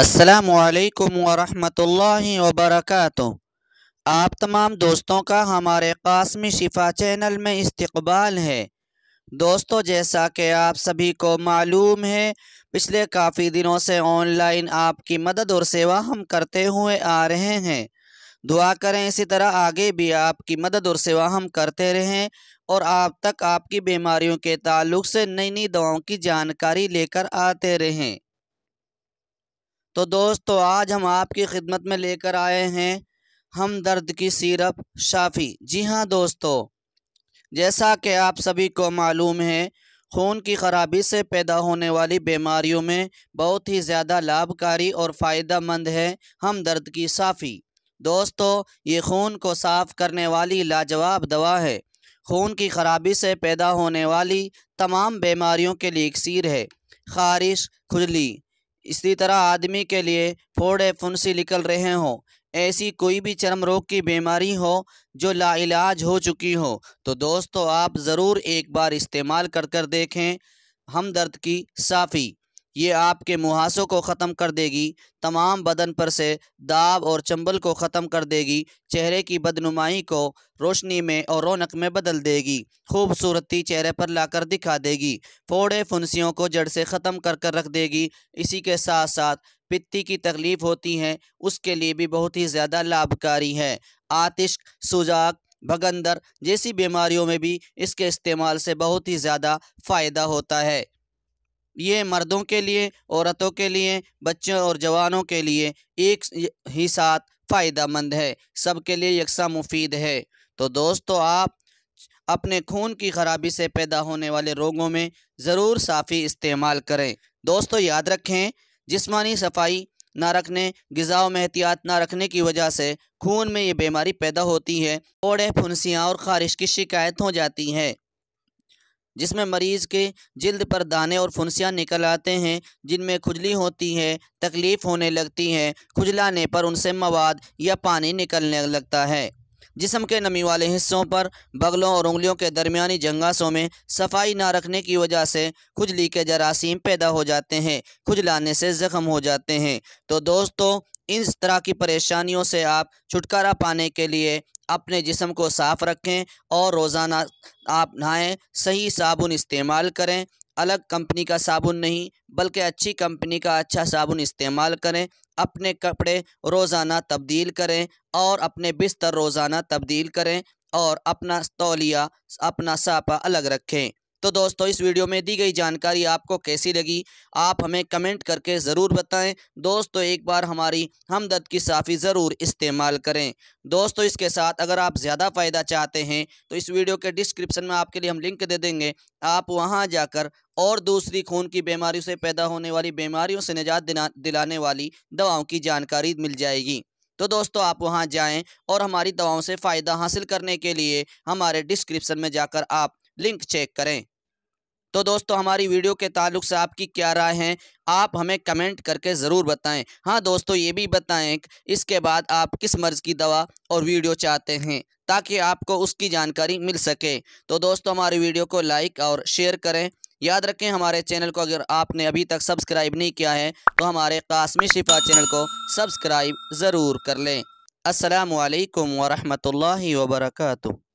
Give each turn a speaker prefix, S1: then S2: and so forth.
S1: असलकम वरहमतुल्लाहि वबरकatuh आप तमाम दोस्तों का हमारे कासमी शिफा चैनल में इस्तकबाल है दोस्तों जैसा कि आप सभी को मालूम है पिछले काफ़ी दिनों से ऑनलाइन आपकी मदद और सेवा हम करते हुए आ रहे हैं दुआ करें इसी तरह आगे भी आपकी मदद और सेवा हम करते रहें और आप तक आपकी बीमारियों के ताल्लुक से नई नई दवाओं की जानकारी लेकर आते रहें तो दोस्तों आज हम आपकी खिदमत में लेकर आए हैं हम दर्द की सिरप शाफ़ी जी हाँ दोस्तों जैसा कि आप सभी को मालूम है खून की खराबी से पैदा होने वाली बीमारियों में बहुत ही ज़्यादा लाभकारी और फ़ायदा मंद है हम दर्द की साफ़ी दोस्तों ये खून को साफ़ करने वाली लाजवाब दवा है खून की खराबी से पैदा होने वाली तमाम बीमारियों के लिए सीर है खारिश खुजली इसी तरह आदमी के लिए फोड़े फुंसी निकल रहे हों ऐसी कोई भी चरम रोग की बीमारी हो जो लाइलाज हो चुकी हो तो दोस्तों आप ज़रूर एक बार इस्तेमाल कर कर देखें हमदर्द की साफ़ी ये आपके मुहासों को ख़त्म कर देगी तमाम बदन पर से दाब और चंबल को ख़त्म कर देगी चेहरे की बदनुमाई को रोशनी में और रौनक में बदल देगी खूबसूरती चेहरे पर लाकर दिखा देगी फोड़े फुंसियों को जड़ से ख़त्म कर कर रख देगी इसी के साथ साथ पित्ती की तकलीफ़ होती है उसके लिए भी बहुत ही ज़्यादा लाभकारी है आतिश सुजाक भगंदर जैसी बीमारियों में भी इसके इस्तेमाल से बहुत ही ज़्यादा फ़ायदा होता है ये मर्दों के लिए औरतों के लिए बच्चों और जवानों के लिए एक ही साथ फ़ायदा मंद है सब के लिए यकसा मुफीद है तो दोस्तों आप अपने खून की खराबी से पैदा होने वाले रोगों में ज़रूर साफ़ी इस्तेमाल करें दोस्तों याद रखें जिस्मानी सफाई ना रखने गज़ाओं में एहतियात ना रखने की वजह से खून में ये बीमारी पैदा होती है कोड़े फुंसियाँ और ख़ारिश की शिकायत हो जाती है जिसमें मरीज़ के जल्द पर दाने और फुंसियाँ निकल आते हैं जिनमें खुजली होती है तकलीफ़ होने लगती है खुजलाने पर उनसे मवाद या पानी निकलने लगता है जिसम के नमी वाले हिस्सों पर बगलों और उंगलियों के दरमियानी जंगासों में सफाई ना रखने की वजह से खुजली के जरासीम पैदा हो जाते हैं खुजलाने से ज़ख्म हो जाते हैं तो दोस्तों इन तरह की परेशानियों से आप छुटकारा पाने के लिए अपने जिसम को साफ़ रखें और रोज़ाना आप नहाएं सही साबुन इस्तेमाल करें अलग कंपनी का साबुन नहीं बल्कि अच्छी कंपनी का अच्छा साबुन इस्तेमाल करें अपने कपड़े रोज़ाना तब्दील करें और अपने बिस्तर रोज़ाना तब्दील करें और अपना तौलिया अपना सापा अलग रखें तो दोस्तों इस वीडियो में दी गई जानकारी आपको कैसी लगी आप हमें कमेंट करके ज़रूर बताएं दोस्तों एक बार हमारी हमदर्द की साफ़ी ज़रूर इस्तेमाल करें दोस्तों इसके साथ अगर आप ज़्यादा फ़ायदा चाहते हैं तो इस वीडियो के डिस्क्रिप्शन में आपके लिए हम लिंक दे देंगे आप वहाँ जाकर और दूसरी खून की बीमारियों से पैदा होने वाली बीमारियों से निजात दिलाने वाली दवाओं की जानकारी मिल जाएगी तो दोस्तों आप वहाँ जाएँ और हमारी दवाओं से फ़ायदा हासिल करने के लिए हमारे डिस्क्रिप्शन में जाकर आप लिंक चेक करें तो दोस्तों हमारी वीडियो के ताल्लुक से आपकी क्या राय है आप हमें कमेंट करके ज़रूर बताएं हाँ दोस्तों ये भी बताएं इसके बाद आप किस मर्ज़ की दवा और वीडियो चाहते हैं ताकि आपको उसकी जानकारी मिल सके तो दोस्तों हमारी वीडियो को लाइक और शेयर करें याद रखें हमारे चैनल को अगर आपने अभी तक सब्सक्राइब नहीं किया है तो हमारे कासमी शिफा चैनल को सब्सक्राइब ज़रूर कर लें असलकम वरहमल वर्का